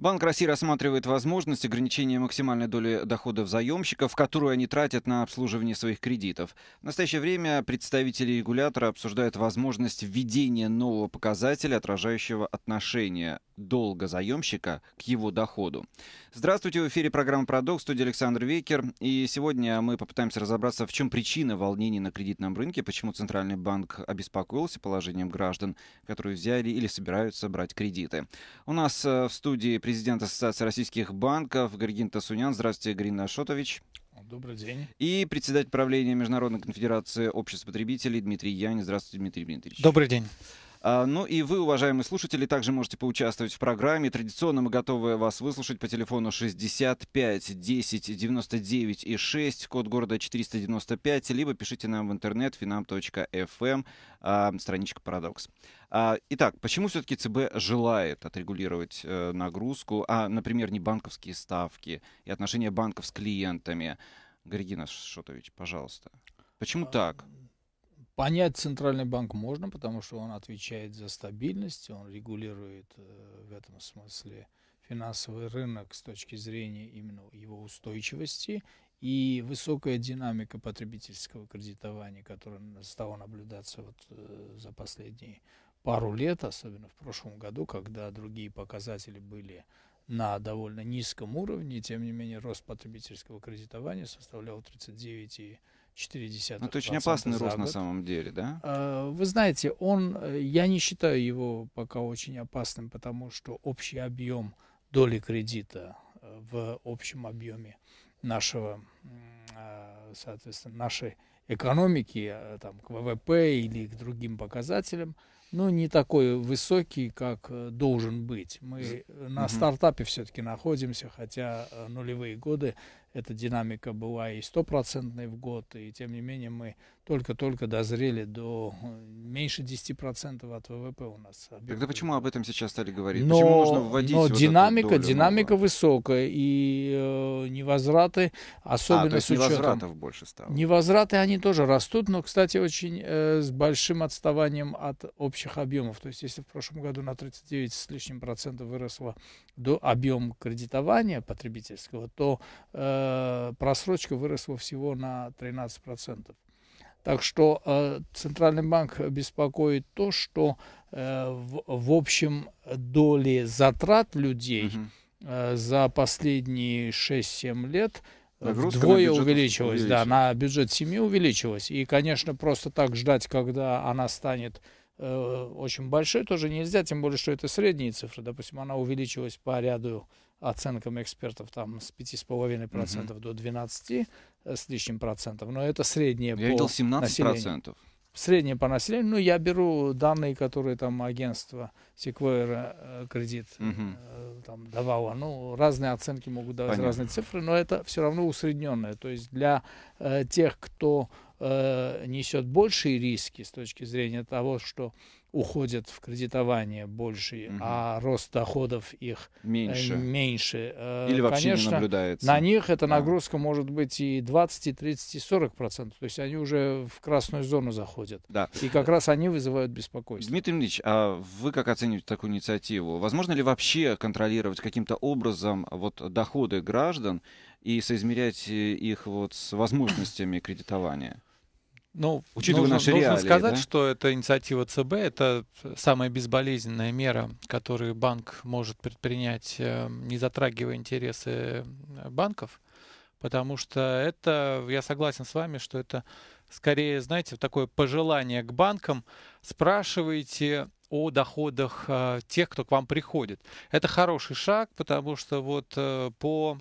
Банк России рассматривает возможность ограничения максимальной доли доходов заемщиков, которую они тратят на обслуживание своих кредитов. В настоящее время представители регулятора обсуждают возможность введения нового показателя, отражающего отношение долга заемщика к его доходу. Здравствуйте, в эфире программа Продукт. студия Александр Векер. И сегодня мы попытаемся разобраться, в чем причина волнений на кредитном рынке, почему Центральный банк обеспокоился положением граждан, которые взяли или собираются брать кредиты. У нас э, в студии президент Ассоциации российских банков Григин Тасунян. Здравствуйте, Григин Ашотович. Добрый день. И председатель правления Международной конфедерации обществ потребителей Дмитрий Янь. Здравствуйте, Дмитрий Дмитриевич. Добрый день. А, ну и вы, уважаемые слушатели, также можете поучаствовать в программе. Традиционно мы готовы вас выслушать по телефону 65 10 99 и 6, код города 495, либо пишите нам в интернет finam.fm, эм, а, страничка «Парадокс». А, итак, почему все-таки ЦБ желает отрегулировать э, нагрузку, а, например, не банковские ставки и отношения банков с клиентами? Григина Шотович, пожалуйста. Почему так? Понять Центральный банк можно, потому что он отвечает за стабильность, он регулирует э, в этом смысле финансовый рынок с точки зрения именно его устойчивости и высокая динамика потребительского кредитования, которая стала наблюдаться вот э, за последние пару лет, особенно в прошлом году, когда другие показатели были на довольно низком уровне, тем не менее рост потребительского кредитования составлял 39,5%. 0,4%. Это очень опасный рост на самом деле, да? А, вы знаете, он, э, я не считаю его пока очень опасным, потому что общий объем доли кредита э, в общем объеме нашего, а, соответственно, нашей экономики, э, там, к ВВП или к другим показателям, ну, не такой высокий, как должен быть. Мы mm-hmm. на стартапе все-таки находимся, хотя нулевые годы эта динамика была и стопроцентной в год, и тем не менее мы только-только дозрели до э, меньше 10% от ВВП у нас. Тогда почему об этом сейчас стали говорить? Но, почему нужно вводить но вот динамика, долю динамика малого? высокая, и э, невозвраты, особенно а, то есть с учетом... невозвратов больше стало. Невозвраты, они тоже растут, но, кстати, очень э, с большим отставанием от общих объемов. То есть если в прошлом году на 39 с лишним процентов выросло до объем кредитования потребительского, то э, Э, просрочка выросла всего на 13%. Так что э, Центральный банк беспокоит то, что э, в, в общем доли затрат людей угу. э, за последние 6-7 лет э, Нагрузка вдвое на увеличилась, да, на бюджет семьи увеличилась. И, конечно, просто так ждать, когда она станет э, очень большой, тоже нельзя, тем более, что это средние цифры. Допустим, она увеличилась по ряду оценкам экспертов там с 5,5% процентов угу. до 12 э, с лишним процентов, но это среднее Я по видел 17%. Населению. Среднее по населению, ну я беру данные, которые там агентство Sequoia э, кредит угу. там давало, ну разные оценки могут давать Понятно. разные цифры, но это все равно усредненное, то есть для э, тех, кто э, несет большие риски с точки зрения того, что уходят в кредитование больше, угу. а рост доходов их э, меньше. меньше. Э, Или вообще Конечно, не наблюдается. На них эта нагрузка да. может быть и 20, и 30, и 40 процентов. То есть они уже в красную зону заходят. Да. И как раз они вызывают беспокойство. Дмитрий Ильич, а вы как оцениваете такую инициативу? Возможно ли вообще контролировать каким-то образом вот доходы граждан и соизмерять э, их вот с возможностями кредитования? Ну, учитывая ну, наши нужно сказать, да? что это инициатива ЦБ, это самая безболезненная мера, которую банк может предпринять, э, не затрагивая интересы э, банков, потому что это, я согласен с вами, что это скорее, знаете, такое пожелание к банкам, спрашивайте о доходах э, тех, кто к вам приходит. Это хороший шаг, потому что вот по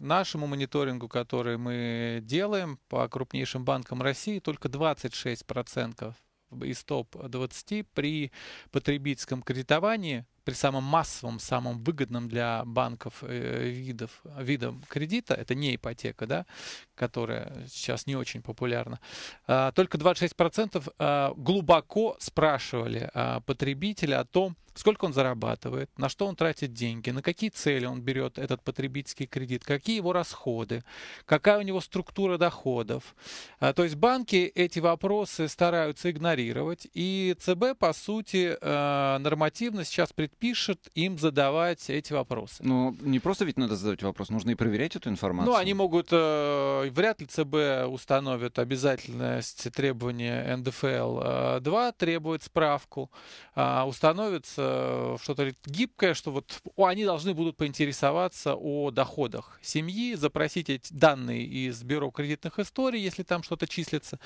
нашему мониторингу, который мы делаем по крупнейшим банкам России, только 26% из топ-20 при потребительском кредитовании, при самом массовом, самом выгодном для банков э, видов, видом кредита, это не ипотека, да, которая сейчас не очень популярна, а, только 26% а, глубоко спрашивали а, потребителя о том, сколько он зарабатывает, на что он тратит деньги, на какие цели он берет этот потребительский кредит, какие его расходы, какая у него структура доходов. А, то есть банки эти вопросы стараются игнорировать, и ЦБ, по сути, а, нормативно сейчас предпишет им задавать эти вопросы. Но не просто ведь надо задавать вопрос, нужно и проверять эту информацию. Ну, они могут, э, вряд ли ЦБ установит обязательность требования НДФЛ-2, э, требует справку, а, установится Э, что-то гибкое, что вот они должны будут поинтересоваться о доходах семьи, запросить эти данные из бюро кредитных историй, если там что-то числится.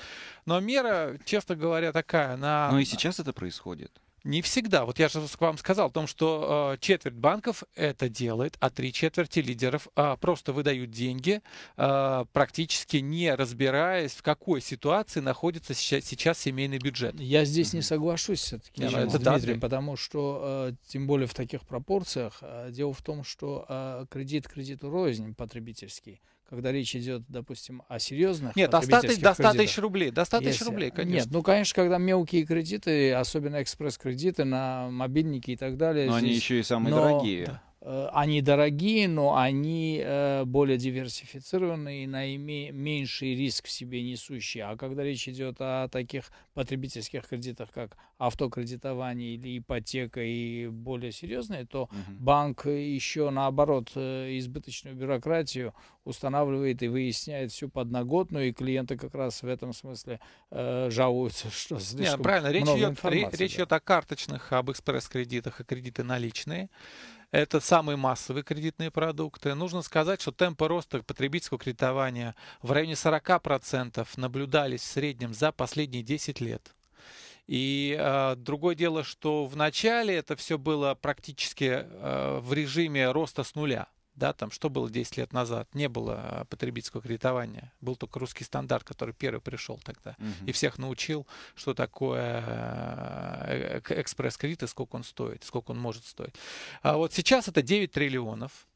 Но мера, честно говоря, такая. Она... Но ну и сейчас это происходит. Не всегда. Вот я же вам сказал о том, что э, четверть банков это делает, а три четверти лидеров э, просто выдают деньги, э, практически не разбираясь, в какой ситуации находится сейчас, сейчас семейный бюджет. Я здесь mm-hmm. не соглашусь все-таки, yeah, ну это Дмитрий, да, потому что, э, тем более в таких пропорциях, э, дело в том, что э, кредит кредиту рознь потребительский когда речь идет, допустим, о серьезных Нет, до 100, до 100 тысяч рублей, до 100 тысяч рублей, конечно. Нет, ну, конечно, когда мелкие кредиты, особенно экспресс-кредиты на мобильники и так далее. Но здесь, они еще и самые но, дорогие. Да. Э, они дорогие, но они э, более диверсифицированные и на меньший риск в себе несущие. А когда речь идет о таких потребительских кредитах, как автокредитование или ипотека и более серьезные, то угу. банк еще наоборот э, избыточную бюрократию устанавливает и выясняет всю подноготную, и клиенты как раз в этом смысле э, жалуются, что слишком Нет, правильно, речь много идет, информации. Речь да. идет о карточных, об экспресс-кредитах и кредиты наличные. Это самые массовые кредитные продукты. Нужно сказать, что темпы роста потребительского кредитования в районе 40% наблюдались в среднем за последние 10 лет. И э, другое дело, что в начале это все было практически э, в режиме роста с нуля да, там что было 10 лет назад, не было а, потребительского кредитования, был только русский стандарт, который первый пришел тогда, угу. и всех научил, что такое э, экспресс-кредит и сколько он стоит, сколько он может стоить. А вот сейчас это 9 триллионов,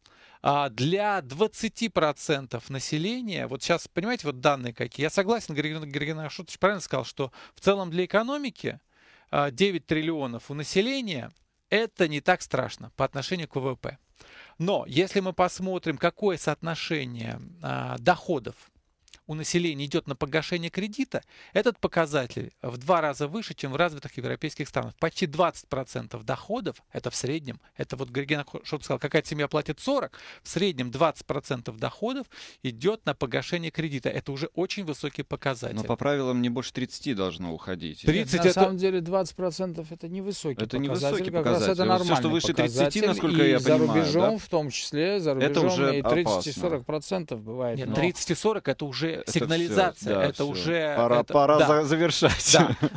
а для 20% населения, вот сейчас, понимаете, вот данные какие, я согласен, Григорий Ашотович правильно сказал, что в целом для экономики 9 а, триллионов у населения, это не так страшно по отношению к ВВП. Но если мы посмотрим, какое соотношение а, доходов у населения идет на погашение кредита, этот показатель в два раза выше, чем в развитых европейских странах. Почти 20% доходов, это в среднем, это вот Григорий Шот сказал, какая семья платит 40, в среднем 20% доходов идет на погашение кредита. Это уже очень высокий показатель. Но по правилам не больше 30 должно уходить. 30 на это... самом деле 20% это невысокий это показатель. Это невысокий как показатель. Раз это нормально. Все, что выше 30, насколько и я за понимаю. за рубежом да? в том числе, за рубежом это уже и 30-40% бывает. Нет, 30-40 это уже это сигнализация. Все, да, это все. уже... Пора, это, пора да, завершать.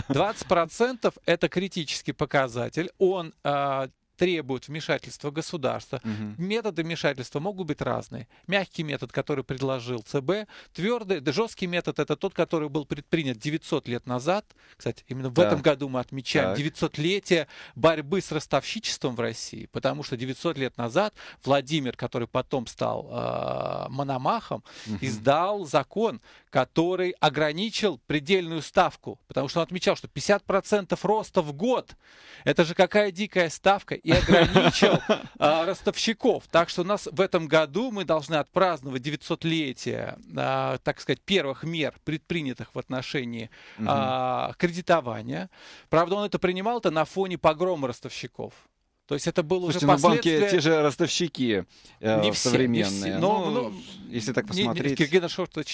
Да, 20% это критический показатель. Он э, требует вмешательства государства. Угу. Методы вмешательства могут быть разные. Мягкий метод, который предложил ЦБ, твердый, да, жесткий метод это тот, который был предпринят 900 лет назад. Кстати, именно в так. этом году мы отмечаем 900-летие борьбы с ростовщичеством в России, потому что 900 лет назад Владимир, который потом стал э, мономахом, угу. издал закон, который ограничил предельную ставку, потому что он отмечал, что 50% роста в год, это же какая дикая ставка, и ограничил а, ростовщиков. Так что у нас в этом году мы должны отпраздновать 900-летие, а, так сказать, первых мер, предпринятых в отношении а, кредитования. Правда, он это принимал-то на фоне погрома ростовщиков. То есть это было Слушайте, уже ну, последствия... на банке те же ростовщики э, не все, современные. Не все, ну, но, ну, ну, если так посмотреть... Не, не, Киргин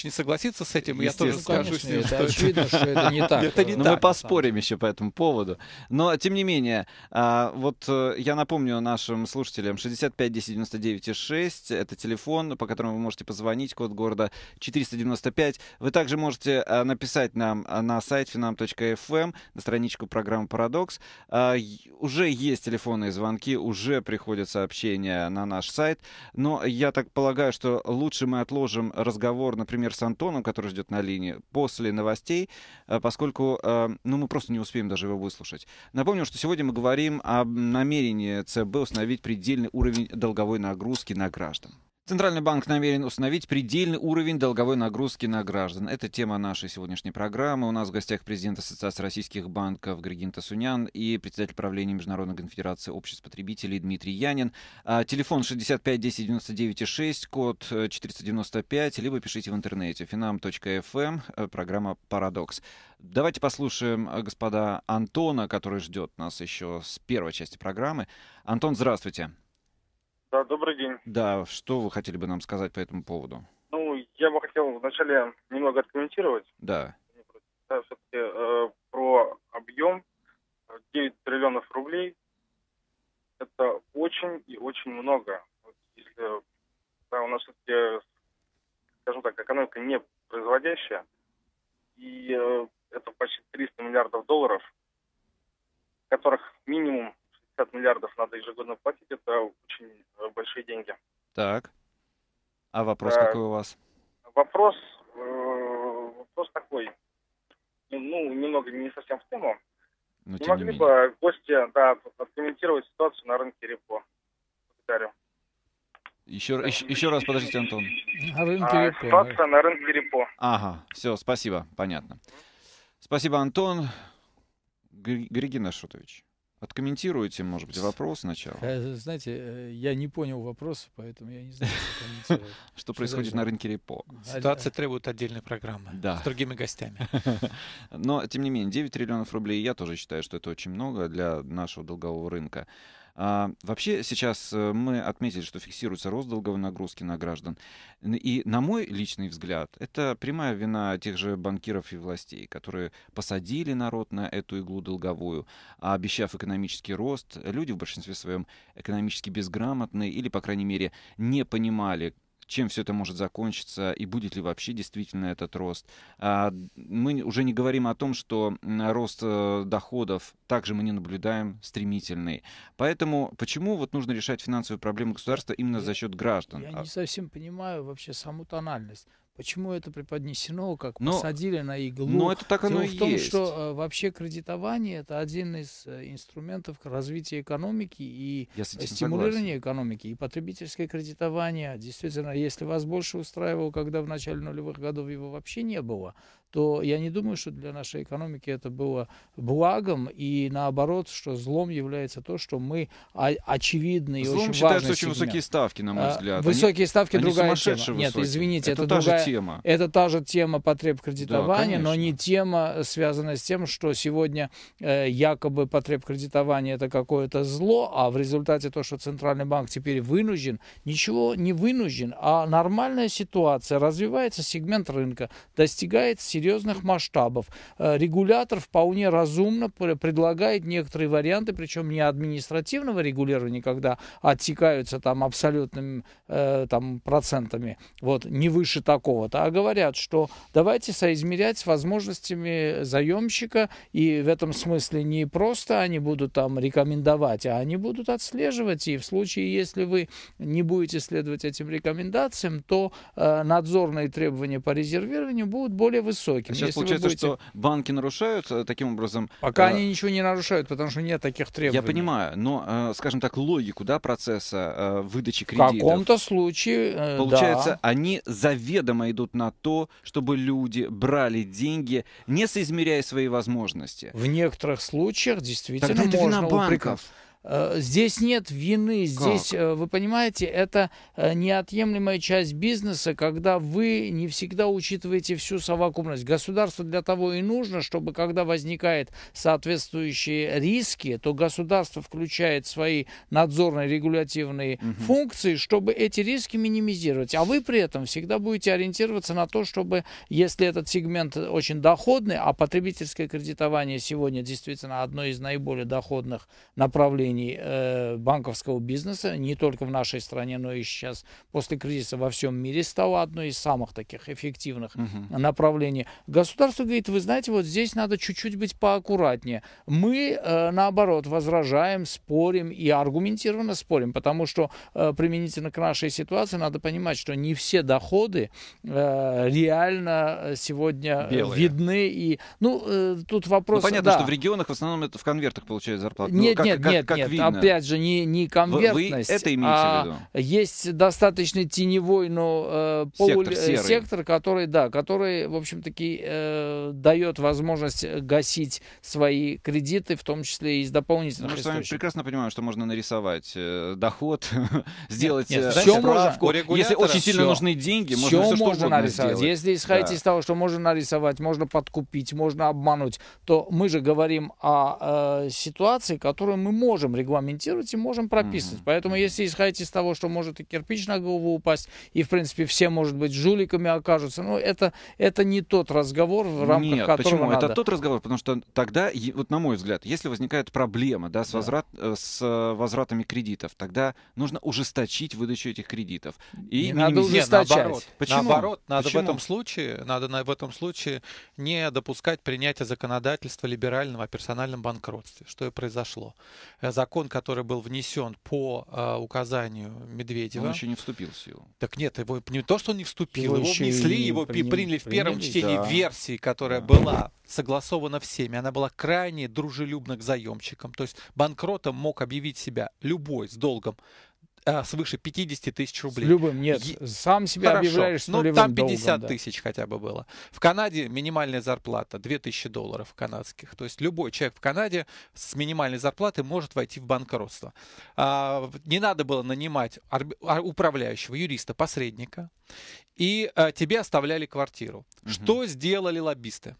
не согласится с этим, я тоже скажу с ним. что это не так. Ну, мы поспорим еще по этому поводу. Но, тем не менее, а, вот э, я напомню нашим слушателям, 65 10 6, это телефон, по которому вы можете позвонить, код города 495. Вы также можете э, написать нам э, на сайт finam.fm, эм, на страничку программы «Парадокс». А, уже есть телефонные звонки звонки, уже приходят сообщения на наш сайт. Но я так полагаю, что лучше мы отложим разговор, например, с Антоном, который ждет на линии, после новостей, э, поскольку э, ну, мы просто не успеем даже его выслушать. Напомню, что сегодня мы говорим о намерении ЦБ установить предельный уровень долговой нагрузки на граждан. Центральный банк намерен установить предельный уровень долговой нагрузки на граждан. Это тема нашей сегодняшней программы. У нас в гостях президент Ассоциации российских банков Григин Тасунян и председатель правления Международной конфедерации обществ потребителей Дмитрий Янин. А, телефон 65 10 99 6, код 495, э, либо пишите в интернете finam.fm, эм, э, программа «Парадокс». Давайте послушаем э, господа Антона, который ждет нас еще с первой части программы. Антон, здравствуйте. Здравствуйте. Да, добрый день. Да, что вы хотели бы нам сказать по этому поводу? Ну, я бы хотел вначале немного откомментировать. Да. Да, все-таки э, про объем 9 триллионов рублей. Это очень и очень много. если да, у нас все-таки, скажем так, экономика не производящая, и э, это почти 300 миллиардов долларов, которых минимум 50 миллиардов надо ежегодно платить, это очень э, большие деньги. Так. А вопрос а, какой у вас? Вопрос, э, вопрос такой, ну, ну немного не совсем в тему. Но, ну, не могли не бы гости да, откомментировать ситуацию на рынке репо? Благодарю. Еще, еще, еще раз, подождите, Антон. На рынке а, репо. Ситуация на рынке репо. Ага, все, спасибо, понятно. Спасибо, Антон. Григин Ашотович. Откомментируйте, может быть, вопрос сначала. Э, э, знаете, э, я не понял вопроса, поэтому я не знаю, что Что происходит на рынке репо. Ситуация требует отдельной программы с другими гостями. Но, тем не менее, 9 триллионов рублей, я тоже считаю, что это очень много для нашего долгового рынка. А, вообще сейчас э, мы отметили, что фиксируется рост долговой нагрузки на граждан. И на мой личный взгляд, это прямая вина тех же банкиров и властей, которые посадили народ на эту иглу долговую, а обещав экономический рост, люди в большинстве своем экономически безграмотные или, по крайней мере, не понимали, чем все это может закончиться и будет ли вообще действительно этот рост. А, мы уже не говорим о том, что рост э, доходов также мы не наблюдаем стремительный. Поэтому почему вот нужно решать финансовые проблемы государства именно я, за счет граждан? Я а не совсем понимаю вообще саму тональность. Почему это преподнесено, как но, посадили на иглу? Но это так оно Дело и в том, есть. что э, вообще кредитование это один из э, инструментов развития экономики и э, стимулирования согласен. экономики. И потребительское кредитование, действительно, если вас больше устраивало, когда в начале нулевых годов его вообще не было, то я не думаю, что для нашей экономики это было благом, и наоборот, что злом является то, что мы очевидный и очень считают, очень сегмент. высокие ставки, на мой а, взгляд. Высокие они, ставки они другая тема. Высокие. Нет, извините, это, это та другая, же тема. Это та же тема потреб кредитования, да, но не тема, связанная с тем, что сегодня э, якобы потреб кредитования это какое-то зло, а в результате то, что центральный банк теперь вынужден, ничего не вынужден, а нормальная ситуация, развивается сегмент рынка, достигает серьезных масштабов. Э, регулятор вполне разумно предлагает некоторые варианты, причем не административного регулирования, когда отсекаются там абсолютными э, там, процентами, вот, не выше такого-то, а говорят, что давайте соизмерять с возможностями заемщика, и в этом смысле не просто они будут там рекомендовать, а они будут отслеживать, и в случае, если вы не будете следовать этим рекомендациям, то э, надзорные требования по резервированию будут более высокими высоким. А сейчас Если получается, будете... что банки нарушают э, таким образом... Пока э... они ничего не нарушают, потому что нет таких требований. Я понимаю, но, э, скажем так, логику да, процесса э, выдачи кредитов... В каком-то случае, э, Получается, да. они заведомо идут на то, чтобы люди брали деньги, не соизмеряя свои возможности. В некоторых случаях действительно Тогда это можно вина банков. Упрекнуть. Э, здесь нет вины, здесь, как? Э, вы понимаете, это э, неотъемлемая часть бизнеса, когда вы не всегда учитываете всю совокупность. Государство для того и нужно, чтобы когда возникают соответствующие риски, то государство включает свои надзорные регулятивные угу. функции, чтобы эти риски минимизировать. А вы при этом всегда будете ориентироваться на то, чтобы, если этот сегмент очень доходный, а потребительское кредитование сегодня действительно одно из наиболее доходных направлений, явлений э, банковского бизнеса не только в нашей стране, но и сейчас после кризиса во всем мире стало одно из самых таких эффективных угу. направлений. Государство говорит, вы знаете, вот здесь надо чуть-чуть быть поаккуратнее. Мы, э, наоборот, возражаем, спорим и аргументированно спорим, потому что э, применительно к нашей ситуации надо понимать, что не все доходы реально сегодня Белые. видны. И, ну, тут вопрос... Ну, понятно, да. что в регионах в основном это в конвертах получают зарплату. Ну, нет, как, нет, как, нет, как нет. Нет, видно. опять же, не, не конвертность. Вы, это имеете а в виду? Есть достаточно теневой, но э, полу... сектор, э, сектор, который, да, который, в общем-таки, э, дает возможность гасить свои кредиты, в том числе и из дополнительных ну, Мы с вами прекрасно понимаем, что можно нарисовать э, доход, сделать нет, э, все справку. Можно. Если очень сильно все. нужны деньги, можно все, все можно нарисовать. Сделать. Если исходить да. из того, что можно нарисовать, можно подкупить, можно обмануть, то мы же говорим о э, ситуации, которую мы можем можем регламентировать и можем прописывать. Mm-hmm. Поэтому если исходить из того, что может и кирпич на голову упасть, и, в принципе, все, может быть, жуликами окажутся, ну, это, это не тот разговор, в рамках Нет, которого почему? Надо... Это тот разговор, потому что тогда, вот на мой взгляд, если возникает проблема да, с, да. Возврат, э, с э, возвратами кредитов, тогда нужно ужесточить выдачу этих кредитов. И не надо ужесточать. Нет, наоборот, наоборот надо, почему? В этом случае, надо на, в этом случае не допускать принятия законодательства либерального о персональном банкротстве, что и произошло закон, который был внесен по а, указанию Медведева. Он еще не вступил в силу. Так нет, его не то, что он не вступил, его, его внесли, его приняли, приняли в первом приняли, чтении да. версии, которая да. была согласована всеми. Она была крайне дружелюбна к заемщикам. То есть банкротом мог объявить себя любой с долгом а, свыше 50 тысяч рублей. С любым, нет. Е... Сам себя Хорошо, объявляешь с Ну, там 50 долгом, тысяч да. хотя бы было. В Канаде минимальная зарплата 2000 долларов канадских. То есть любой человек в Канаде с минимальной зарплаты может войти в банкротство. А, не надо было нанимать а, управляющего, юриста, посредника. И а, тебе оставляли квартиру. Угу. Что сделали лоббисты?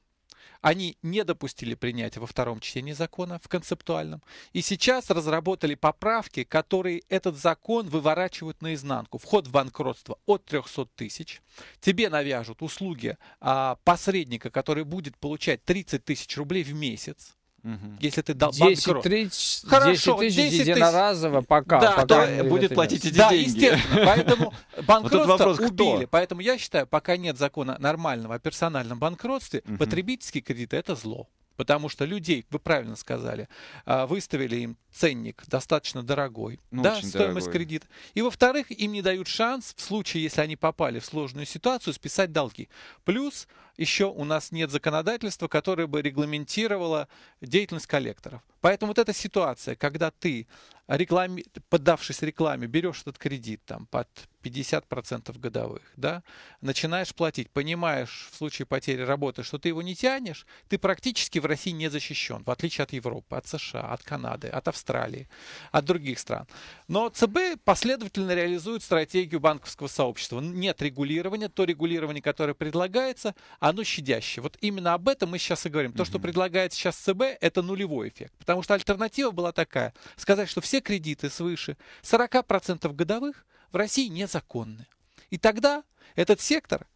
Они не допустили принятия во втором чтении закона, в концептуальном. И сейчас разработали поправки, которые этот закон выворачивают наизнанку. Вход в банкротство от 300 тысяч. Тебе навяжут услуги а, посредника, который будет получать 30 тысяч рублей в месяц. Угу. Если ты дал 10 банк... тысяч, Хорошо, 10 тысяч 10 единоразово тысяч... пока. Да, пока то будет платить эти да, деньги. естественно. Поэтому банкротство вот вопрос, убили. Кто? Поэтому я считаю, пока нет закона нормального о персональном банкротстве, угу. потребительские кредиты – это зло. Потому что людей, вы правильно сказали, а, выставили им ценник достаточно дорогой, ну, да, стоимость дорогой. кредита. И во-вторых, им не дают шанс в случае, если они попали в сложную ситуацию, списать долги. Плюс еще у нас нет законодательства, которое бы регламентировало деятельность коллекторов. Поэтому вот эта ситуация, когда ты, рекламе, поддавшись рекламе, берешь этот кредит там, под 50% годовых, да, начинаешь платить, понимаешь в случае потери работы, что ты его не тянешь, ты практически в России не защищен, в отличие от Европы, от США, от Канады, от Австралии, от других стран. Но ЦБ последовательно реализует стратегию банковского сообщества. Нет регулирования, то регулирование, которое предлагается, оно щадящее. Вот именно об этом мы сейчас и говорим. То, что предлагает сейчас ЦБ, это нулевой эффект. Потому что альтернатива была такая. Сказать, что все кредиты свыше 40% годовых в России незаконны. И тогда этот сектор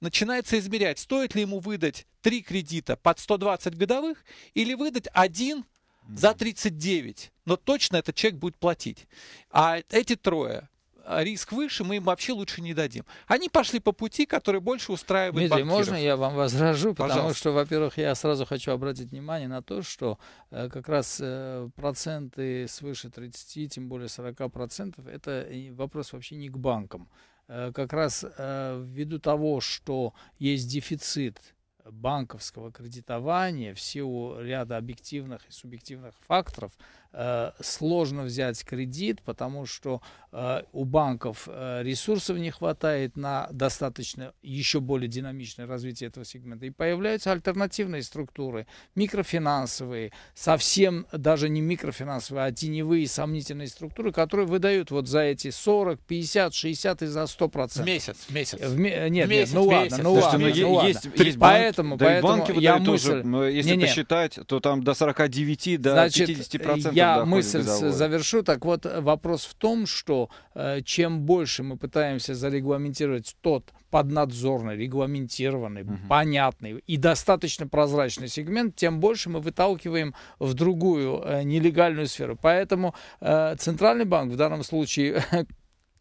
начинается измерять, стоит ли ему выдать три кредита под 120 годовых или выдать один за 39. Но точно этот человек будет платить. А эти трое а, риск выше, мы им вообще лучше не дадим. Они пошли по пути, который больше устраивает Дмитрий, банкиров. можно я вам возражу? Пожалуйста. Потому что, во-первых, я сразу хочу обратить внимание на то, что э, как раз э, проценты свыше 30, тем более 40 процентов, это вопрос вообще не к банкам. Э, как раз э, ввиду того, что есть дефицит банковского кредитования в силу ряда объективных и субъективных факторов – Э, сложно взять кредит, потому что э, у банков э, ресурсов не хватает на достаточно еще более динамичное развитие этого сегмента. И появляются альтернативные структуры, микрофинансовые, совсем даже не микрофинансовые, а теневые сомнительные структуры, которые выдают вот за эти 40, 50, 60 и за 100 процентов. месяц, в месяц. В, нет, нет, ну месяц, ну ладно, месяц. ну ладно, ну, ну ладно. Есть, есть поэтому, банки, поэтому да и банки я мысль... Тоже, ну, если не, не. посчитать, то там до 49, до Значит, 50 процентов я мысль завершу. Так вот, вопрос в том, что э, чем больше мы пытаемся зарегламентировать тот поднадзорный, регламентированный, угу. понятный и достаточно прозрачный сегмент, тем больше мы выталкиваем в другую э, нелегальную сферу. Поэтому э, Центральный банк в данном случае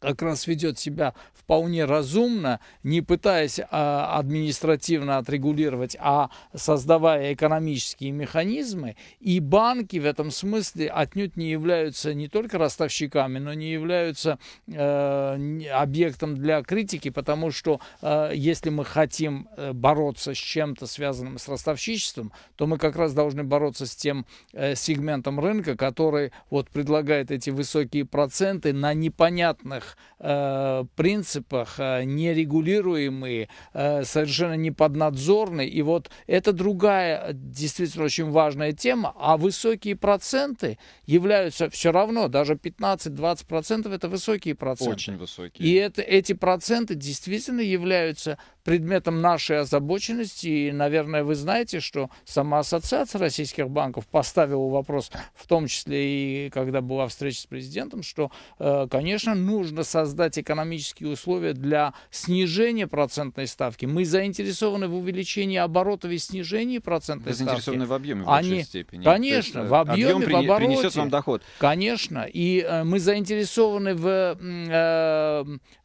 как раз ведет себя вполне разумно, не пытаясь а, административно отрегулировать, а создавая экономические механизмы. И банки в этом смысле отнюдь не являются не только ростовщиками, но не являются э, объектом для критики, потому что э, если мы хотим э, бороться с чем-то связанным с ростовщичеством, то мы как раз должны бороться с тем сегментом рынка, который вот предлагает эти высокие проценты на непонятных своих э, принципах э, нерегулируемые, э, совершенно неподнадзорные. И вот это другая действительно очень важная тема. А высокие проценты являются все равно, даже 15-20% это высокие проценты. Очень высокие. И это, эти проценты действительно являются предметом нашей озабоченности. И, наверное, вы знаете, что сама Ассоциация российских банков поставила вопрос, в том числе и когда была встреча с президентом, что, э, конечно, нужно создать экономические условия для снижения процентной ставки. Мы заинтересованы в увеличении оборотов и снижении процентной вы ставки. заинтересованы в объеме в большей Они, степени. Конечно, есть, в э, объеме, объем в обороте. принесет вам доход. Конечно. И э, мы заинтересованы в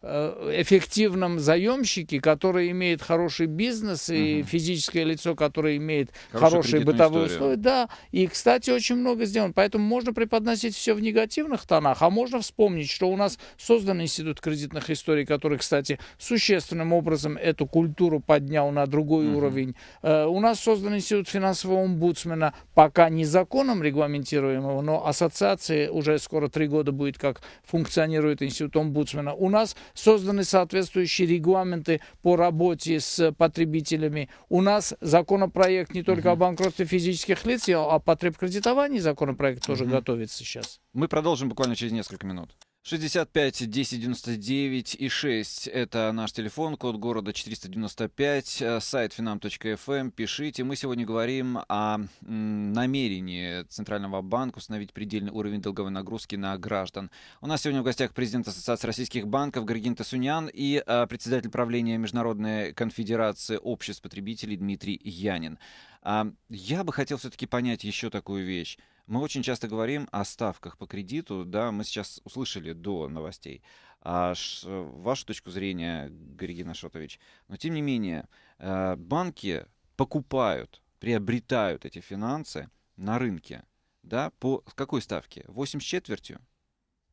эффективном заемщике, который который имеет хороший бизнес, угу. и физическое лицо, которое имеет Хорошая хорошие бытовые история. условия. Да, и, кстати, очень много сделано. Поэтому можно преподносить все в негативных тонах, а можно вспомнить, что у нас создан Институт кредитных историй, который, кстати, существенным образом эту культуру поднял на другой угу. уровень. Э, у нас создан Институт финансового омбудсмена, пока не законом регламентируемого, но ассоциации уже скоро три года будет, как функционирует Институт омбудсмена. У нас созданы соответствующие регламенты по работе работе с потребителями. У нас законопроект не только угу. о банкротстве физических лиц, а о потребкредитовании законопроект угу. тоже готовится сейчас. Мы продолжим буквально через несколько минут. 65 10 99 и 6 – это наш телефон, код города 495, э, сайт finam.fm. Эм. Пишите. Мы сегодня говорим о намерении Центрального банка установить предельный уровень долговой нагрузки на граждан. У нас сегодня в гостях президент Ассоциации российских банков Григин Тасунян и э, председатель правления Международной конфедерации обществ потребителей Дмитрий Янин. А, я бы хотел все-таки понять еще такую вещь. Мы очень часто говорим о ставках по кредиту, да, мы сейчас услышали до новостей. А ш, э, вашу точку зрения, Григорий Шотович, но тем не менее, э, банки покупают, приобретают эти финансы на рынке, да, по какой ставке? 8 с четвертью?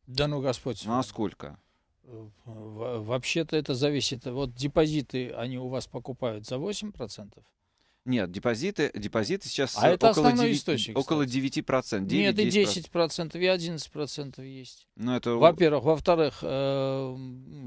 Да ну, Господь. На ну, сколько? Э, вообще-то это зависит. Вот депозиты они у вас покупают за 8%, нет, депозиты, депозиты сейчас а это около, 9, источник, около 9%. 9 Нет, 10%. и 10%, и 11% есть. Но ну, это... Во-первых. Во-вторых, э,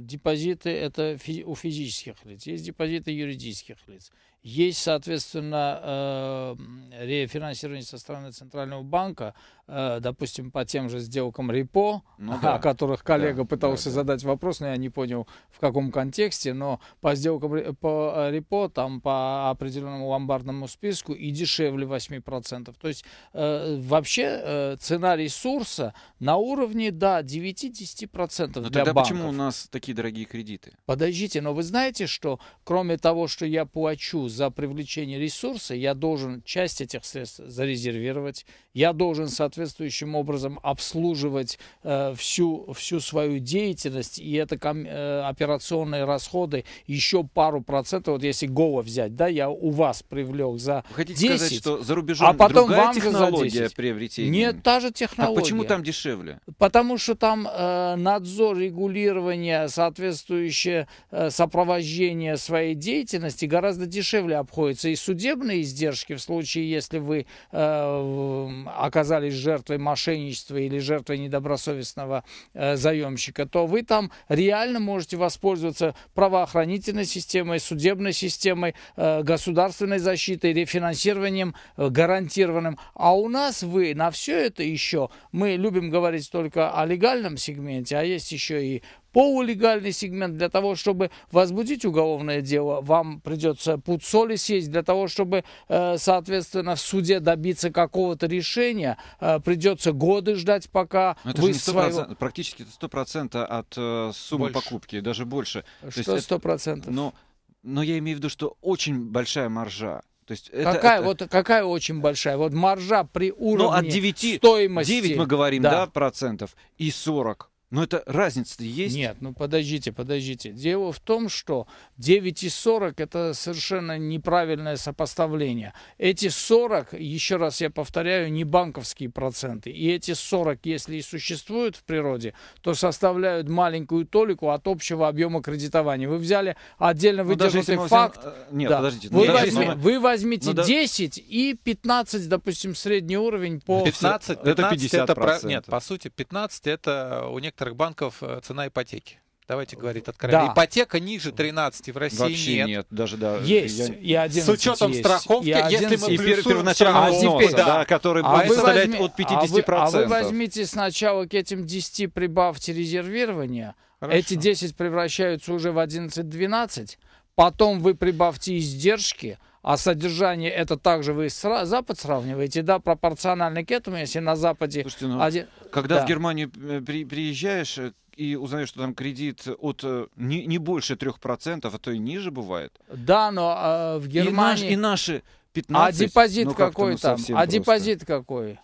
депозиты это фи- у физических лиц. Есть депозиты юридических лиц. Есть, соответственно, э, рефинансирование со стороны Центрального банка Э, допустим, по тем же сделкам репо, ну, да. о которых коллега да, пытался да, задать вопрос, но я не понял в каком контексте, но по сделкам по э, репо, там по определенному ломбардному списку и дешевле 8%. То есть э, вообще э, цена ресурса на уровне, да, 9-10% ну для тогда банков. почему у нас такие дорогие кредиты? Подождите, но вы знаете, что кроме того, что я плачу за привлечение ресурса, я должен часть этих средств зарезервировать, я должен, соответственно, соответствующим образом обслуживать э, всю, всю свою деятельность, и это э, операционные расходы еще пару процентов, вот если Гоа взять, да, я у вас привлек за Вы Хотите 10, сказать, что за рубежом а потом другая технология приобретения? Нет, та же технология. А почему там дешевле? Потому что там э, надзор, регулирование, соответствующее э, сопровождение своей деятельности гораздо дешевле обходится. И судебные издержки в случае, если вы э, оказались жертвой мошенничества или жертвой недобросовестного э, заемщика, то вы там реально можете воспользоваться правоохранительной системой, судебной системой, э, государственной защитой, рефинансированием э, гарантированным. А у нас вы на все это еще, мы любим говорить только о легальном сегменте, а есть еще и полулегальный сегмент для того, чтобы возбудить уголовное дело, вам придется пуд соли съесть. Для того, чтобы, э, соответственно, в суде добиться какого-то решения, э, придется годы ждать, пока Но это вы же своего... Практически 100% от э, суммы больше. покупки, даже больше. Что сто процентов? Но, ну, но я имею в виду, что очень большая маржа. То есть это, какая, это... Вот, какая очень большая? Вот маржа при ну, уровне от 9, стоимости. 9 мы говорим, да, да процентов и 40 но это разница-то есть? Нет, ну подождите, подождите. Дело в том, что 9,40 это совершенно неправильное сопоставление. Эти 40, еще раз я повторяю, не банковские проценты. И эти 40, если и существуют в природе, то составляют маленькую толику от общего объема кредитования. Вы взяли отдельно ну, выдержанный ну, факт. Всем... Э, нет, да. подождите. Вы, ну, даже возьми, мы... вы возьмите ну, 10 и 15, допустим, средний уровень по... 15, 15 это 50 это, нет, по сути, 15 это у них некоторых банков э, цена ипотеки. Давайте э, говорить откровенно. Да. Ипотека ниже 13 в России Вообще нет. нет. Даже, да, есть. Я... И С учетом есть. страховки, и 11... если мы плюсуем первоначального страховку, взноса, да. Да, который а будет составлять возьми... от 50%. А вы, а вы возьмите сначала к этим 10 прибавьте резервирование. Хорошо. Эти 10 превращаются уже в 11-12. Потом вы прибавьте издержки а содержание это также вы с Запад сравниваете, да, пропорционально к этому, если на Западе... Слушайте, ну, один... когда да. в Германию э, при, приезжаешь э, и узнаешь, что там кредит от э, не, не больше 3%, а то и ниже бывает. Да, но э, в Германии... И, наш, и наши 15. А депозит ну, какой там? А просто. депозит какой?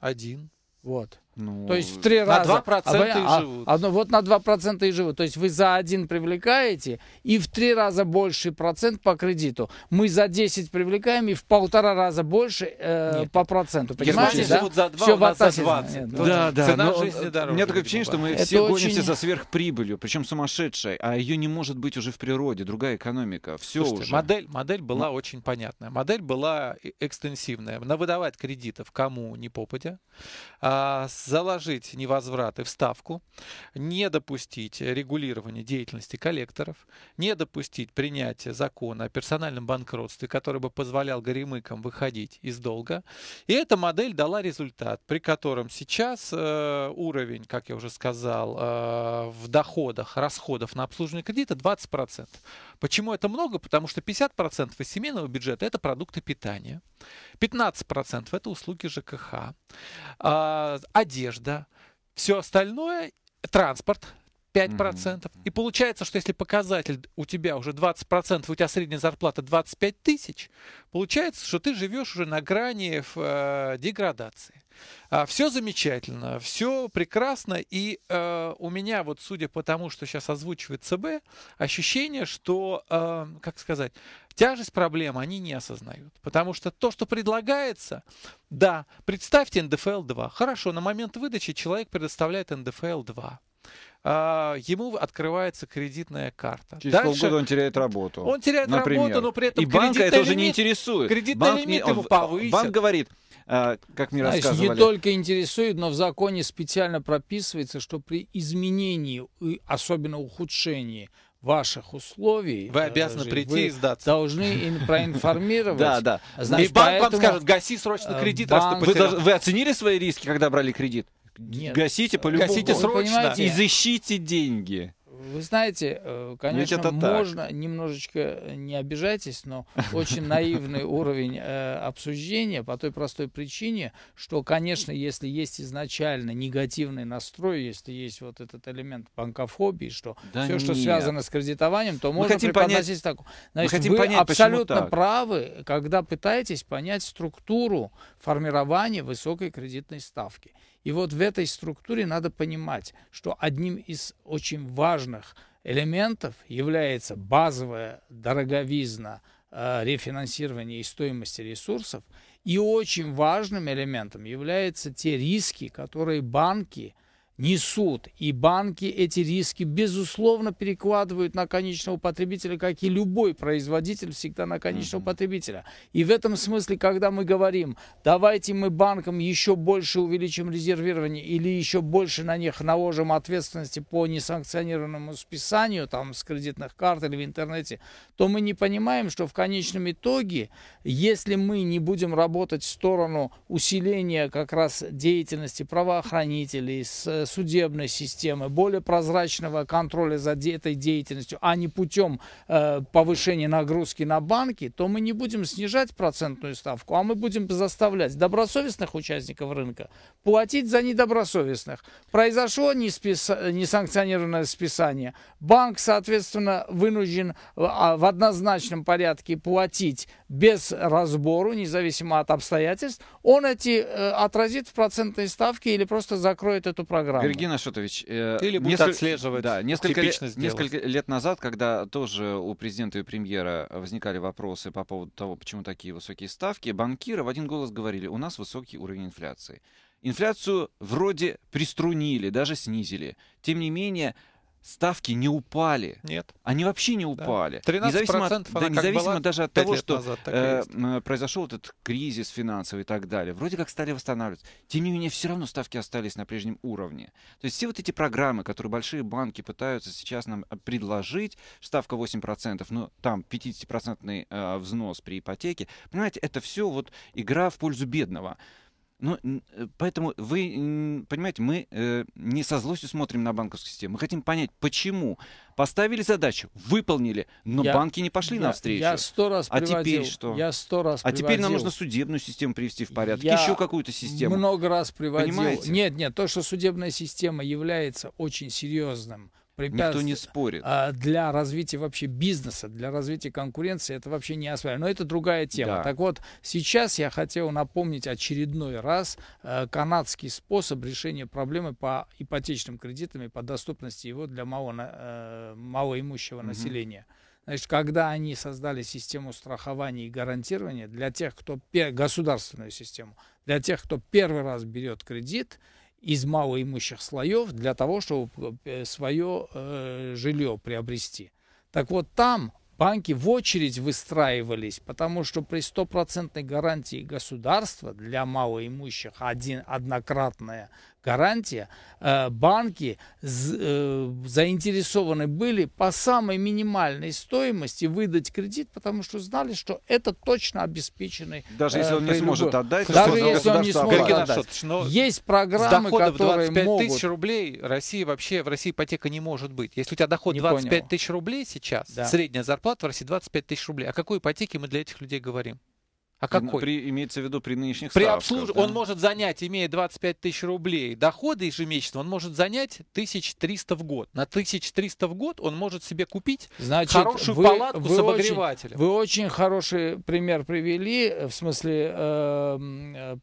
Один. Вот. Ну, То есть в три раза. На 2% а, и а, живут. А, а, вот на 2% и живут. То есть вы за один привлекаете и в три раза больше процент по кредиту. Мы за 10 привлекаем и в полтора раза больше э, Нет. по проценту. Понимаете, Германия да? живут за 2, Все у нас за 20. Нет, да, да, да. Цена но, жизни дороже. У меня такое ощущение, что мы Это все очень... гонимся за сверхприбылью, причем сумасшедшей, а ее не может быть уже в природе, другая экономика. Все Слушайте, уже. Модель, модель была ну. очень понятная. Модель была экстенсивная. Навыдавать кредитов кому не попадя. А, с заложить невозвраты в ставку, не допустить регулирования деятельности коллекторов, не допустить принятия закона о персональном банкротстве, который бы позволял горемыкам выходить из долга. И эта модель дала результат, при котором сейчас э, уровень, как я уже сказал, э, в доходах, расходов на обслуживание кредита 20%. Почему это много? Потому что 50% из семейного бюджета это продукты питания. 15% это услуги ЖКХ, а, одежда, все остальное, транспорт, 5%. mm И получается, что если показатель у тебя уже 20%, у тебя средняя зарплата 25 тысяч, получается, что ты живешь уже на грани э, деградации. А, все замечательно, все прекрасно, и э, у меня вот, судя по тому, что сейчас озвучивает ЦБ, ощущение, что, э, как сказать, тяжесть проблем они не осознают. Потому что то, что предлагается, да, представьте НДФЛ-2. Хорошо, на момент выдачи человек предоставляет НДФЛ-2. А, ему открывается кредитная карта. Через Дальше, полгода он теряет работу. Он теряет например. работу, но при этом И банка это лимит, уже не интересует. Кредитный банк, лимит ему повысит. Банк говорит, а, как мне Знаешь, рассказывали. Не только интересует, но в законе специально прописывается, что при изменении, особенно ухудшении ваших условий. Вы э, обязаны даже, прийти вы и сдаться. Должны проинформировать. Да, да. Значит, и банк вам скажет, гаси срочно кредит, раз ты вы оценили свои риски, когда брали кредит? Нет. Гасите по-любому. Гасите срочно. Изыщите деньги. Вы знаете, э, конечно, это можно так. немножечко не обижайтесь, но очень наивный уровень э, обсуждения по той простой причине, что, конечно, если есть изначально негативный настрой, если есть вот этот элемент банкофобии, что да все, нет. что связано с кредитованием, то мы можно хотим преподносить понять... так. Значит, мы хотим вы понять, абсолютно так. правы, когда пытаетесь понять структуру формирования высокой кредитной ставки. И вот в этой структуре надо понимать, что одним из очень важных элементов является базовая дороговизна э, рефинансирования и стоимости ресурсов. И очень важным элементом являются те риски, которые банки – несут. И банки эти риски, безусловно, перекладывают на конечного потребителя, как и любой производитель всегда на конечного mm-hmm. потребителя. И в этом смысле, когда мы говорим, давайте мы банкам еще больше увеличим резервирование или еще больше на них наложим ответственности по несанкционированному списанию там, с кредитных карт или в интернете, то мы не понимаем, что в конечном итоге, если мы не будем работать в сторону усиления как раз деятельности правоохранителей, с судебной системы, более прозрачного контроля за этой деятельностью, а не путем э, повышения нагрузки на банки, то мы не будем снижать процентную ставку, а мы будем заставлять добросовестных участников рынка платить за недобросовестных. Произошло неспис... несанкционированное списание. Банк, соответственно, вынужден а, в однозначном порядке платить без разбору, независимо от обстоятельств. Он эти э, отразит в процентной ставке или просто закроет эту программу странно. Георгий Нашотович, э, или будут отслеживать да, несколько, лет, несколько лет назад, когда тоже у президента и премьера возникали вопросы по поводу того, почему такие высокие ставки, банкиры в один голос говорили, у нас высокий уровень инфляции. Инфляцию вроде приструнили, даже снизили. Тем не менее, ставки не упали. Нет. Они вообще не упали. Да. 13% независимо, от, да, независимо была, даже от того, что назад, э, произошел этот кризис финансовый и так далее. Вроде как стали восстанавливаться. Тем не менее, все равно ставки остались на прежнем уровне. То есть все вот эти программы, которые большие банки пытаются сейчас нам э, предложить, ставка 8%, но ну, там 50% э, взнос при ипотеке, понимаете, это все вот игра в пользу бедного. Ну, э, поэтому вы, понимаете, мы э, не со злостью смотрим на банковскую систему. Мы хотим понять, почему. Поставили задачу, выполнили, но я, банки не пошли я, навстречу. Я сто раз а теперь что? Я сто раз А теперь нам нужно судебную систему привести в порядок, я еще какую-то систему. много раз приводил. Понимаете? Нет, нет, то, что судебная система является очень серьезным препятствия. Никто не спорит. А, для развития вообще бизнеса, для развития конкуренции это вообще не осваиваем. Но это другая тема. Да. Так вот, сейчас я хотел напомнить очередной раз э, канадский способ решения проблемы по ипотечным кредитам и по доступности его для мало, э, малоимущего угу. населения. Значит, когда они создали систему страхования и гарантирования для тех, кто государственную систему, для тех, кто первый раз берет кредит, из малоимущих слоев для того, чтобы э, свое э, жилье приобрести. Так вот там банки в очередь выстраивались, потому что при стопроцентной гарантии государства для малоимущих один, однократное гарантия, э, банки э, заинтересованы были по самой минимальной стоимости выдать кредит, потому что знали, что это точно обеспеченный. Даже если э, он не сможет отдать, даже если он не сможет отдать. Есть программы, которые 25 могут. тысяч рублей России вообще в России ипотека не может быть. Если у тебя доход не 25 понял. тысяч рублей сейчас, да. средняя зарплата в России 25 тысяч рублей. О какой ипотеке мы для этих людей говорим? А какой? При, имеется в виду при нынешних при ставках. Обслуж... Да? Он может занять, имея 25 тысяч рублей дохода ежемесячно, он может занять 1300 в год. На 1300 в год он может себе купить Значит, хорошую вы, палатку вы с обогревателем. Очень, вы очень хороший пример привели, в смысле... Эм, э,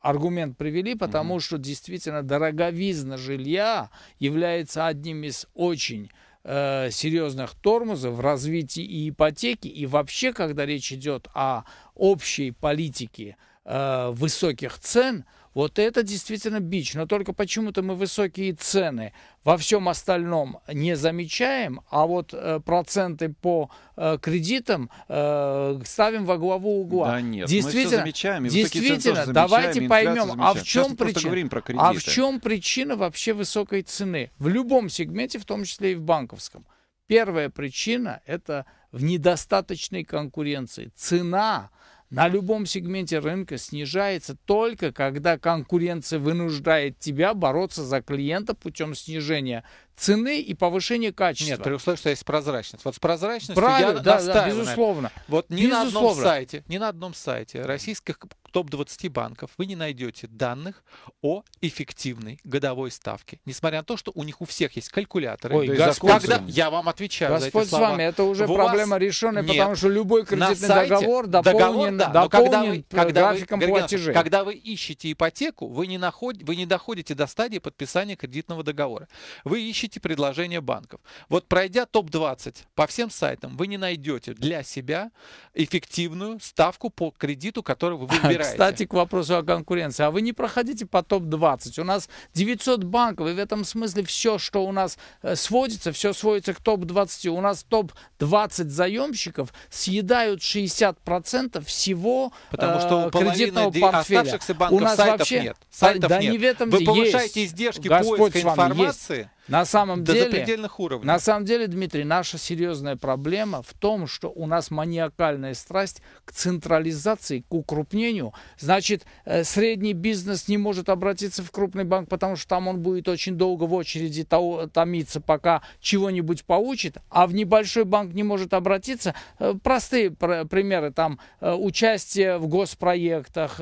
аргумент привели, потому mm-hmm. что действительно дороговизна жилья является одним из очень Э, серьезных тормозов в развитии и ипотеки, и вообще, когда речь идет о общей политике э, высоких цен – вот это действительно бич, но только почему-то мы высокие цены во всем остальном не замечаем, а вот э, проценты по э, кредитам э, ставим во главу угла. Да нет, действительно, мы все замечаем, действительно, замечаем, давайте и поймем, а в чем причина? А в чем причина вообще высокой цены в любом сегменте, в том числе и в банковском? Первая причина это в недостаточной конкуренции. Цена на любом сегменте рынка снижается только когда конкуренция вынуждает тебя бороться за клиента путем снижения цены и повышения качества. Нет, при условии, что есть прозрачность. Вот с прозрачностью Правильно, я да, да, безусловно. Вот ни безусловно. на одном сайте, ни на одном сайте российских топ-20 банков вы не найдете данных о эффективной годовой ставке. Несмотря на то, что у них у всех есть калькуляторы. Ой, Господь когда... Я вам отвечаю Господь за эти слова. с вами, это уже у проблема решенная, Нет. потому что любой кредитный сайте договор дополнен, договор, да, дополнен когда вы, когда графиком вы, платежей. Когда вы ищете ипотеку, вы не, наход... вы не доходите до стадии подписания кредитного договора. Вы ищете предложение банков. Вот пройдя топ-20 по всем сайтам, вы не найдете для себя эффективную ставку по кредиту, которую вы выбираете. Кстати, к вопросу о конкуренции. А вы не проходите по топ-20. У нас 900 банков, и в этом смысле все, что у нас э, сводится, все сводится к топ-20. У нас топ-20 заемщиков съедают 60% всего Потому э, что у кредитного портфеля. оставшихся банков у нас сайтов вообще... нет. Сайтов да нет. не в этом Вы повышаете издержки Господь поиска информации. Есть. На самом до деле, запредельных уровней. На самом деле, Дмитрий, наша серьезная проблема в том, что у нас маниакальная страсть к централизации, к укрупнению. Значит, э, средний бизнес не может обратиться в крупный банк, потому что там он будет очень долго в очереди томиться, пока чего-нибудь получит, а в небольшой банк не может обратиться. Э, простые примеры, там, э, участие в госпроектах,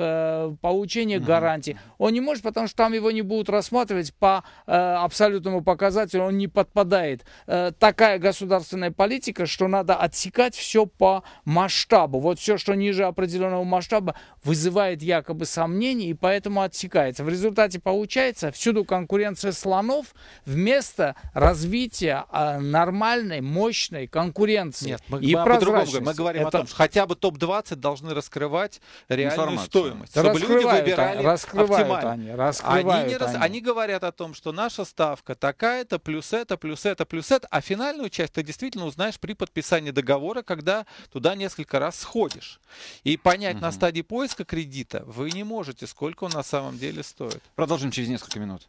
получение угу. Он не может, потому что там его не будут рассматривать по абсолютному показателю он не подпадает. Э, такая государственная политика, что надо отсекать все по масштабу. Вот все, что ниже определенного масштаба, вызывает якобы сомнения и поэтому отсекается. В результате получается всюду конкуренция слонов вместо развития а, нормальной, мощной конкуренции. Нет, мы, и мы, прозрачности. Мы говорим Это... о том, что хотя бы топ-20 должны раскрывать реальную стоимость, чтобы раскрывают, люди выбирали они, раскрывают оптимально. Они, раскрывают они, не они. Рас... они говорят о том, что наша ставка так такая-то, плюс это, плюс это, плюс это. А финальную часть ты действительно узнаешь при подписании договора, когда туда несколько раз сходишь. И понять угу. на стадии поиска кредита вы не можете, сколько он на самом деле стоит. Продолжим через несколько минут.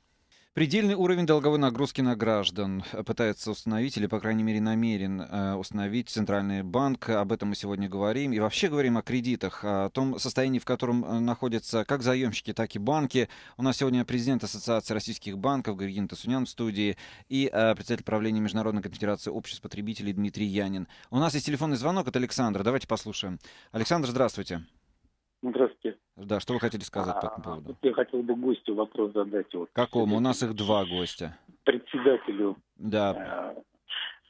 Предельный уровень долговой нагрузки на граждан э, пытается установить, или, по крайней мере, намерен э, установить Центральный банк. Об этом мы сегодня говорим. И вообще говорим о кредитах, о том состоянии, в котором э, находятся как заемщики, так и банки. У нас сегодня президент Ассоциации российских банков Григин Тасунян в студии и председатель правления Международной конфедерации обществ потребителей Дмитрий Янин. У нас есть телефонный звонок от Александра. Давайте послушаем. Александр, здравствуйте. Здравствуйте. Да, что вы хотели сказать по этому а, поводу? Я хотел бы гостю вопрос задать. Вот. Какому? У нас их два гостя. Председателю. Да. А,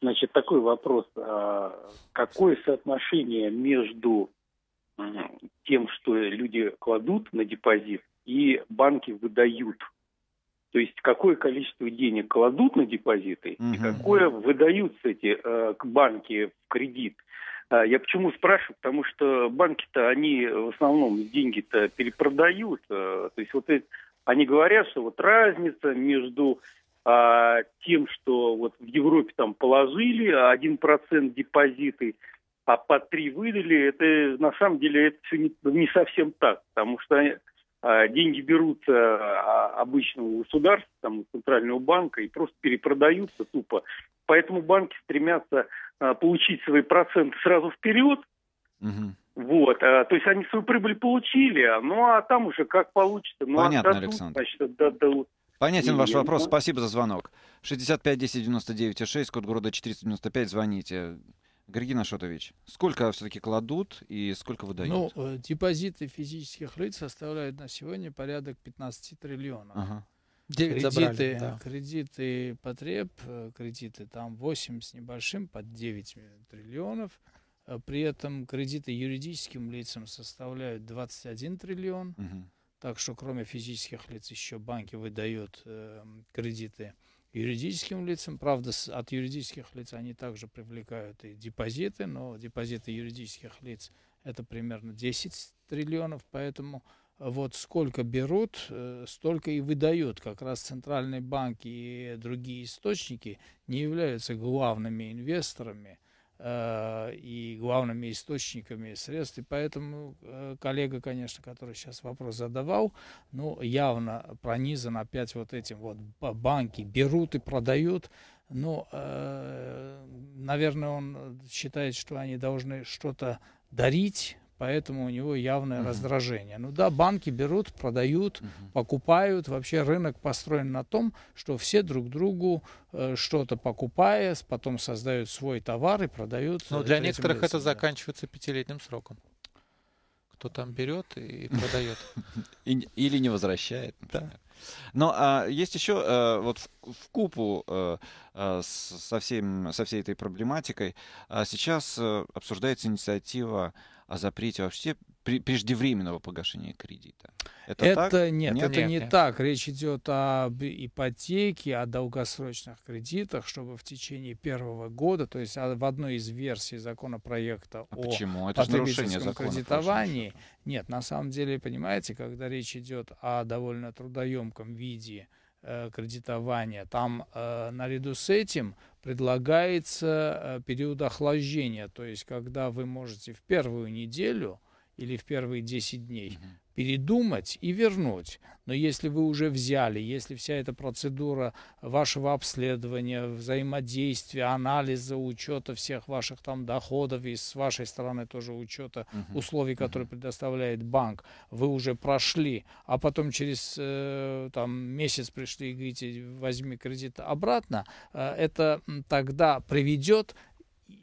значит, такой вопрос. А, какое соотношение между тем, что люди кладут на депозит и банки выдают? То есть какое количество денег кладут на депозиты угу. и какое выдаются эти э, банки в кредит? А я почему спрашиваю? Потому что банки-то, они в основном деньги-то перепродают. Э, то есть вот они говорят, что вот разница между а, тем, что вот в Европе там положили 1% депозиты, а по 3 выдали, это на самом деле это все не, не совсем так. Потому что а, деньги берут а, обычного государства, там, Центрального банка и просто перепродаются тупо. Поэтому банки стремятся а, получить свои проценты сразу вперед. Угу. Вот, то есть они свою прибыль получили, ну а там уже как получится. Ну, Понятно, отдадут, Александр. Значит, отдадут. Понятен ваш вопрос. Спасибо за звонок. 65 10 99 6, код города 495, звоните. Георгий Нашотович, сколько все-таки кладут и сколько выдают? Ну, э, депозиты физических лиц составляют на сегодня порядок 15 триллионов. Ага. кредиты, забрали, да. кредиты потреб, э, кредиты там 8 с небольшим, под 9 триллионов. Э, при этом кредиты юридическим лицам составляют 21 триллион. Угу. Так что кроме физических лиц еще банки выдают э, кредиты юридическим лицам. Правда, от юридических лиц они также привлекают и депозиты, но депозиты юридических лиц это примерно 10 триллионов, поэтому вот сколько берут, э, столько и выдают. Как раз центральный банк и другие источники не являются главными инвесторами Э, и главными источниками средств. И поэтому э, коллега, конечно, который сейчас вопрос задавал, ну, явно пронизан опять вот этим вот банки берут и продают. Ну, э, наверное, он считает, что они должны что-то дарить поэтому у него явное угу. раздражение. Ну да, банки берут, продают, угу. покупают. Вообще рынок построен на том, что все друг другу э, что-то покупая, потом создают свой товар и продают. Но ну, э, для некоторых лицам, это да. заканчивается пятилетним сроком. Кто там берет и продает. Или не возвращает, например. Но а, есть еще а, э, вот в, в купу а, а, со, всем, со всей этой проблематикой а сейчас а, обсуждается инициатива о запрете вообще преждевременного погашения кредита. Это, это так? Нет, нет, это нет, не нет. так. Речь идет об ипотеке, о долгосрочных кредитах, чтобы в течение первого года, то есть а, в одной из версий законопроекта а о почему? Это потребительском закона, кредитовании, нет, на самом деле, понимаете, когда речь идет о довольно трудоемком виде э, кредитования, там э, наряду с этим предлагается э, период охлаждения, то есть когда вы можете в первую неделю или в первые 10 дней угу передумать и вернуть. Но если вы уже взяли, если вся эта процедура вашего обследования, взаимодействия, анализа, учета всех ваших там доходов и с вашей стороны тоже учета uh-huh. условий, которые uh-huh. предоставляет банк, вы уже прошли, а потом через э, там, месяц пришли и говорите, возьми кредит обратно, э, это тогда приведет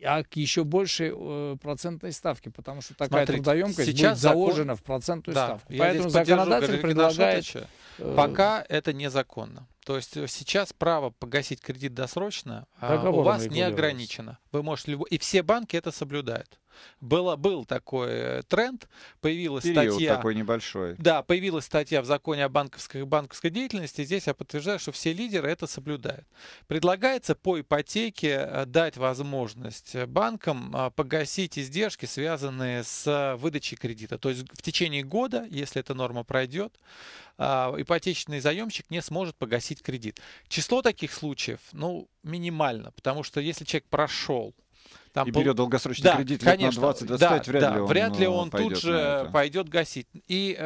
а к еще большей э, процентной ставке, потому что такая Смотрите, трудоемкость сейчас будет заложена закон... в процентную да, ставку. Поэтому законодатель предлагает... э... Пока это незаконно. То есть э, сейчас право погасить кредит досрочно а Договором у вас не ограничено. Вы можете любо... И все банки это соблюдают. Было, был такой э, тренд, появилась Период статья... такой небольшой. Да, появилась статья в законе о банковской, банковской деятельности. Здесь я подтверждаю, что все лидеры это соблюдают. Предлагается по ипотеке э, дать возможность э, банкам а, погасить издержки, связанные с выдачей кредита. То есть в течение года, если эта норма пройдет, а, ипотечный заемщик не сможет погасить кредит. Число таких случаев, ну, минимально, потому что если человек прошел там и берет долгосрочный да, кредит конечно, лет на 20-25, да, вряд да, ли он Вряд ли э, он тут же пойдет гасить. И, э,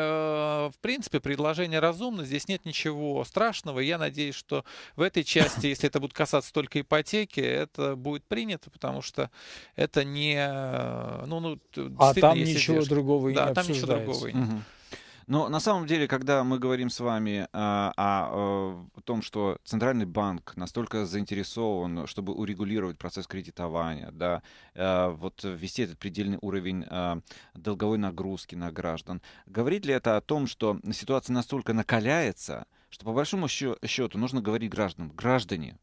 в принципе, предложение разумно, здесь нет ничего страшного. Я надеюсь, что в этой части, если это будет касаться только ипотеки, это будет принято, потому что это не... Э, ну, ну, а там ничего другого да, не там ничего другого и нет. Угу. Но на самом деле, когда мы говорим с вами а, а, о э, том, что Центральный банк настолько заинтересован, чтобы урегулировать процесс кредитования, да, а, вот ввести этот предельный уровень а, долговой нагрузки на граждан, говорит ли это о том, что ситуация настолько накаляется, что по большому счету нужно говорить гражданам, граждане,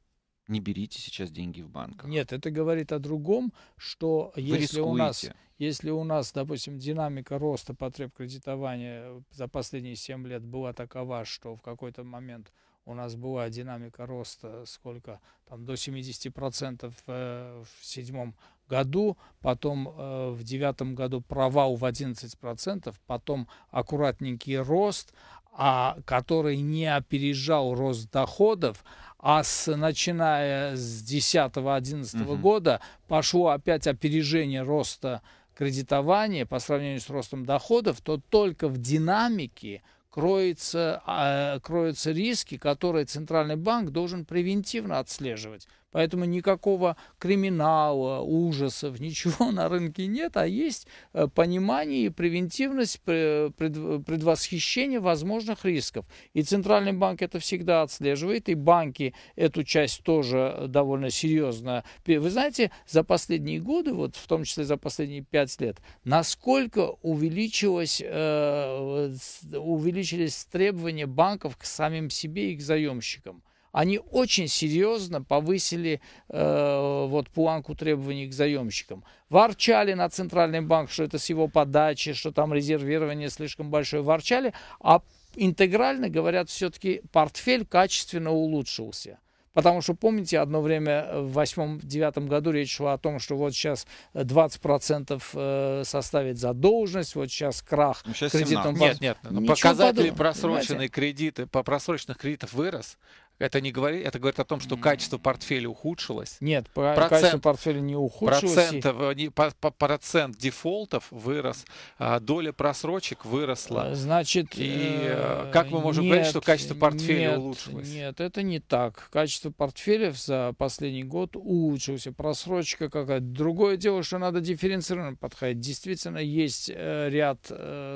не берите сейчас деньги в банках. Нет, это говорит о другом, что Вы если рискуете. у нас если у нас, допустим, динамика роста потреб кредитования за последние 7 лет была такова, что в какой-то момент у нас была динамика роста сколько там до 70 процентов э, в седьмом году, потом э, в девятом году провал в 11 процентов, потом аккуратненький рост, а, который не опережал рост доходов, а с, начиная с 10-11 угу. года пошло опять опережение роста доходов кредитования по сравнению с ростом доходов, то только в динамике кроются, а, кроются риски, которые Центральный банк должен превентивно отслеживать. Поэтому никакого криминала, ужасов, ничего на рынке нет, а есть э, понимание и превентивность, предвосхищение возможных рисков. И Центральный банк это всегда отслеживает, и банки эту часть тоже э, довольно серьезно. Вы знаете, за последние годы, вот в том числе за последние пять лет, насколько увеличилось, э, увеличились требования банков к самим себе и к заемщикам они очень серьезно повысили э, вот планку требований к заемщикам. Ворчали на Центральный банк, что это с его подачи, что там резервирование слишком большое, ворчали, а интегрально, говорят, все-таки портфель качественно улучшился. Потому что, помните, одно время э, в восьмом девятом году речь шла о том, что вот сейчас 20% э, э, составит задолженность, вот сейчас крах сейчас ну, кредитного... Нет, нет, ну, показатели просроченные кредиты, по просроченных кредитов вырос, это не говорит, это говорит о том, что качество портфеля ухудшилось. Нет, процент, качество портфеля не ухудшилось. Э, процент, дефолтов вырос, а, доля просрочек выросла. Э, значит, и э, как мы можем нет, говорить, что качество портфеля нет, улучшилось? Нет, это не так. Качество портфеля за последний год улучшилось. А просрочка какая-то. Другое дело, что надо дифференцированно подходить. Действительно, есть ряд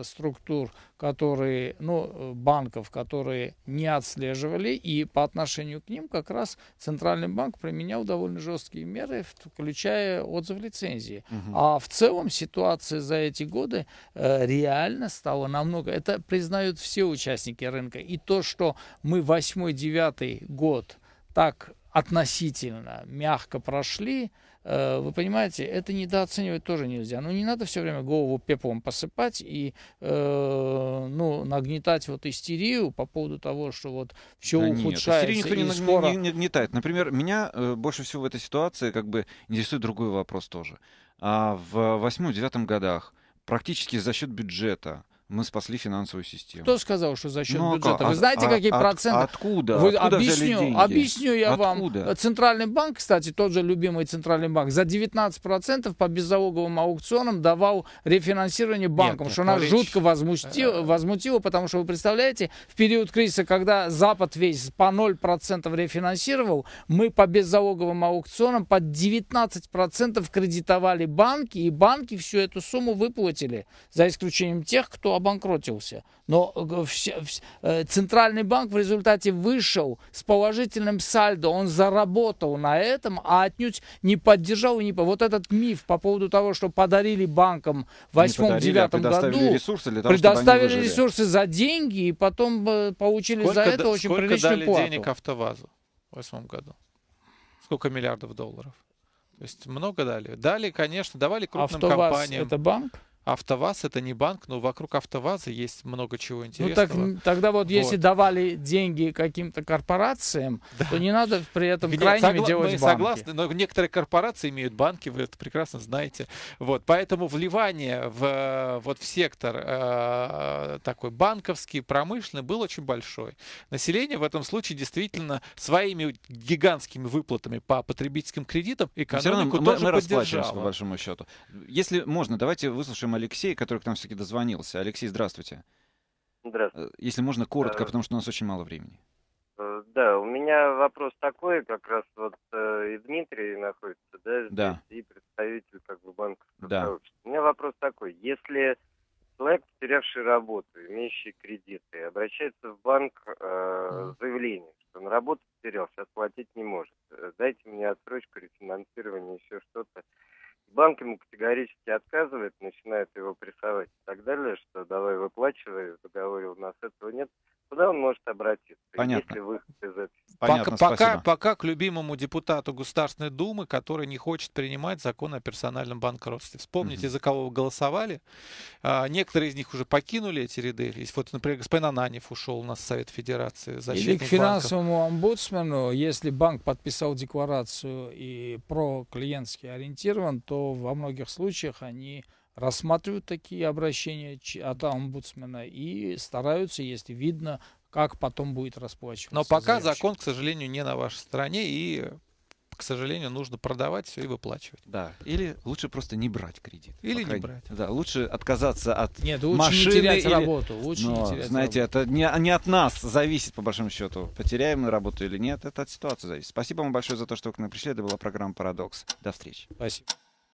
структур, которые, ну, э, банков, которые не отслеживали, и по отношению к ним как раз Центральный банк применял довольно жесткие меры, включая отзыв лицензии. Угу. А в целом ситуация за эти годы э, реально стала намного... Это признают все участники рынка. И то, что мы 8-9 год так относительно мягко прошли, Э, вы понимаете, это недооценивать тоже нельзя. Ну, не надо все время голову пеплом посыпать и, э, ну, нагнетать вот истерию по поводу того, что вот все э, да ухудшается. Нет, истерию никто не, скоро... не, не нагнетает. Например, меня э, больше всего в этой ситуации как бы интересует другой вопрос тоже. А в восьмом-девятом годах практически за счет бюджета – мы спасли финансовую систему. Кто сказал, что за счет ну, а бюджета? Как? Вы знаете, а, какие от, проценты? Откуда? Вы, откуда объясню, объясню я откуда? вам. Центральный банк, кстати, тот же любимый Центральный банк, за 19% по беззалоговым аукционам давал рефинансирование банкам, Нет, ну, что нас речь... жутко возмутило, э, возмутило, потому что, вы представляете, в период кризиса, когда Запад весь по 0% рефинансировал, мы по беззалоговым аукционам под 19% кредитовали банки, и банки всю эту сумму выплатили, за исключением тех, кто обанкротился. Но э, э, Центральный банк в результате вышел с положительным сальдо, он заработал на этом, а отнюдь не поддержал. Не... Вот этот миф по поводу того, что подарили банкам в 8-9 а году, ресурсы, для того, предоставили ресурсы за деньги и потом э, получили сколько за это очень приличную плату. Сколько дали денег АвтоВАЗу в 8 году? Сколько миллиардов долларов? То есть много дали. Дали, конечно, давали крупным АвтоВАЗ компаниям. это банк? АвтоВАЗ это не банк, но вокруг АвтоВАЗа есть много чего ну, интересного. Ну, так, тогда вот, вот. если давали деньги каким-то корпорациям, да. то не надо при этом Где, крайними согла- делать мы банки. согласны, но некоторые корпорации имеют банки, вы это прекрасно знаете. Вот, поэтому вливание в, вот, в сектор э, такой банковский, промышленный был очень большой. Население в этом случае действительно своими гигантскими выплатами по потребительским кредитам экономику Но все равно мы, тоже мы поддержало. по большому счету. Если можно, давайте выслушаем Алексей, который к нам все-таки дозвонился. Алексей, здравствуйте. Здравствуйте. Э, если можно, коротко, э, потому что у нас очень мало времени. Э, да, у меня вопрос такой, как раз вот э, и Дмитрий находится, да, здесь, да. и представитель как бы банка. да. У меня вопрос такой, если человек, потерявший работу, имеющий кредиты, обращается в банк э, mm. с что на работу потерял, сейчас платить не может, дайте мне отсрочку, рефинансирование, еще что-то, банк ему категорически отказывает, начинает его прессовать и так далее, что давай выплачивай, в договоре у нас этого нет, куда он может обратиться, Понятно. если выход из этого. Понятно, пока, пока, пока к любимому депутату Государственной Думы, который не хочет принимать закон о персональном банкротстве. Вспомните, угу. за кого вы голосовали. А, некоторые из них уже покинули эти ряды. Есть, вот, например, господин Ананев ушел у нас в Совет Федерации. Или к финансовому банков. омбудсмену, если банк подписал декларацию и про клиентский ориентирован, то во многих случаях они рассматривают такие обращения от омбудсмена и стараются, если видно, как потом будет расплачиваться. Но пока заявщик. закон, к сожалению, не на вашей стороне и к сожалению, нужно продавать все и выплачивать. Да. Или лучше просто не брать кредит. Или не брать. Да, лучше отказаться от Нет, лучше машины. не терять или... работу. Лучше Но, не терять знаете, работу. это не, не от нас зависит, по большому счету, потеряем мы работу или нет. Это от ситуации зависит. Спасибо вам большое за то, что вы к нам пришли. Это была программа «Парадокс». До встречи. Спасибо.